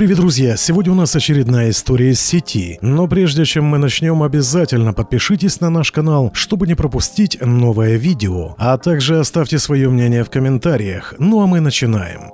Привет, друзья! Сегодня у нас очередная история из сети. Но прежде чем мы начнем, обязательно подпишитесь на наш канал, чтобы не пропустить новое видео. А также оставьте свое мнение в комментариях. Ну а мы начинаем.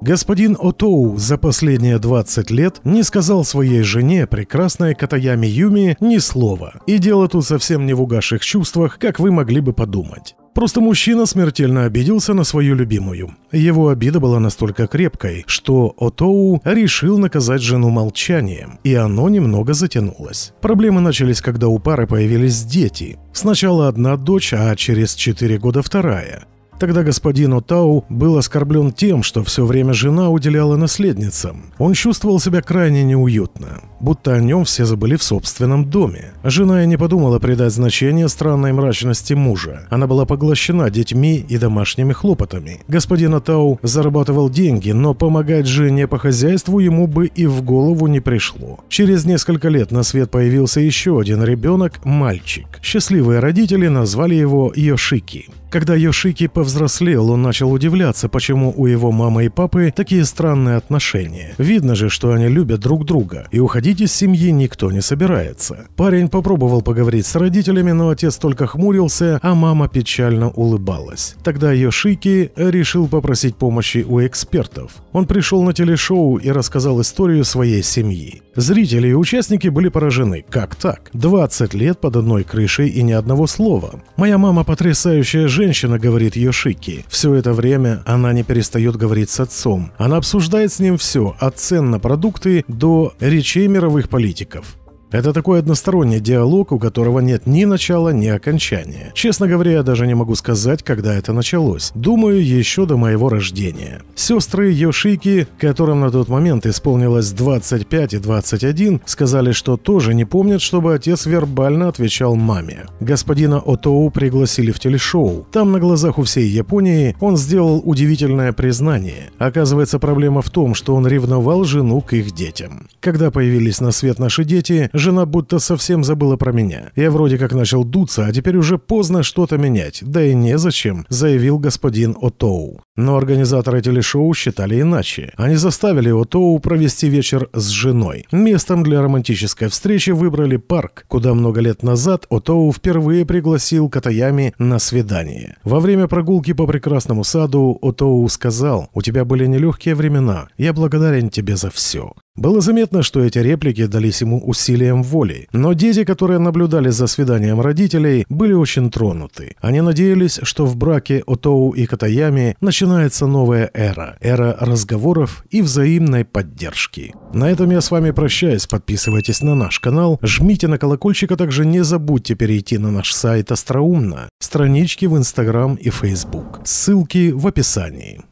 Господин Отоу за последние 20 лет не сказал своей жене, прекрасной Катаями Юми, ни слова. И дело тут совсем не в угасших чувствах, как вы могли бы подумать. Просто мужчина смертельно обиделся на свою любимую. Его обида была настолько крепкой, что Отоу решил наказать жену молчанием, и оно немного затянулось. Проблемы начались, когда у пары появились дети. Сначала одна дочь, а через 4 года вторая. Тогда господин Отау был оскорблен тем, что все время жена уделяла наследницам. Он чувствовал себя крайне неуютно будто о нем все забыли в собственном доме. Жена и не подумала придать значение странной мрачности мужа. Она была поглощена детьми и домашними хлопотами. Господин Атау зарабатывал деньги, но помогать жене по хозяйству ему бы и в голову не пришло. Через несколько лет на свет появился еще один ребенок – мальчик. Счастливые родители назвали его Йошики. Когда Йошики повзрослел, он начал удивляться, почему у его мамы и папы такие странные отношения. Видно же, что они любят друг друга и уходить Уходить из семьи никто не собирается. Парень попробовал поговорить с родителями, но отец только хмурился, а мама печально улыбалась. Тогда Йошики решил попросить помощи у экспертов. Он пришел на телешоу и рассказал историю своей семьи. Зрители и участники были поражены. Как так? 20 лет под одной крышей и ни одного слова. «Моя мама потрясающая женщина», — говорит Йошики. Все это время она не перестает говорить с отцом. Она обсуждает с ним все, от цен на продукты до речей мировых политиков. Это такой односторонний диалог, у которого нет ни начала, ни окончания. Честно говоря, я даже не могу сказать, когда это началось. Думаю, еще до моего рождения. Сестры Йошики, которым на тот момент исполнилось 25 и 21, сказали, что тоже не помнят, чтобы отец вербально отвечал маме. Господина Отоу пригласили в телешоу. Там на глазах у всей Японии он сделал удивительное признание. Оказывается, проблема в том, что он ревновал жену к их детям. Когда появились на свет наши дети, Жена будто совсем забыла про меня. Я вроде как начал дуться, а теперь уже поздно что-то менять. Да и незачем, заявил господин Отоу. Но организаторы телешоу считали иначе. Они заставили Отоу провести вечер с женой. Местом для романтической встречи выбрали парк, куда много лет назад Отоу впервые пригласил Катаями на свидание. Во время прогулки по прекрасному саду Отоу сказал, «У тебя были нелегкие времена. Я благодарен тебе за все». Было заметно, что эти реплики дались ему усилием воли, но дети, которые наблюдали за свиданием родителей, были очень тронуты. Они надеялись, что в браке Отоу и Катаями начинается новая эра, эра разговоров и взаимной поддержки. На этом я с вами прощаюсь, подписывайтесь на наш канал, жмите на колокольчик, а также не забудьте перейти на наш сайт Остроумно, странички в Инстаграм и Фейсбук. Ссылки в описании.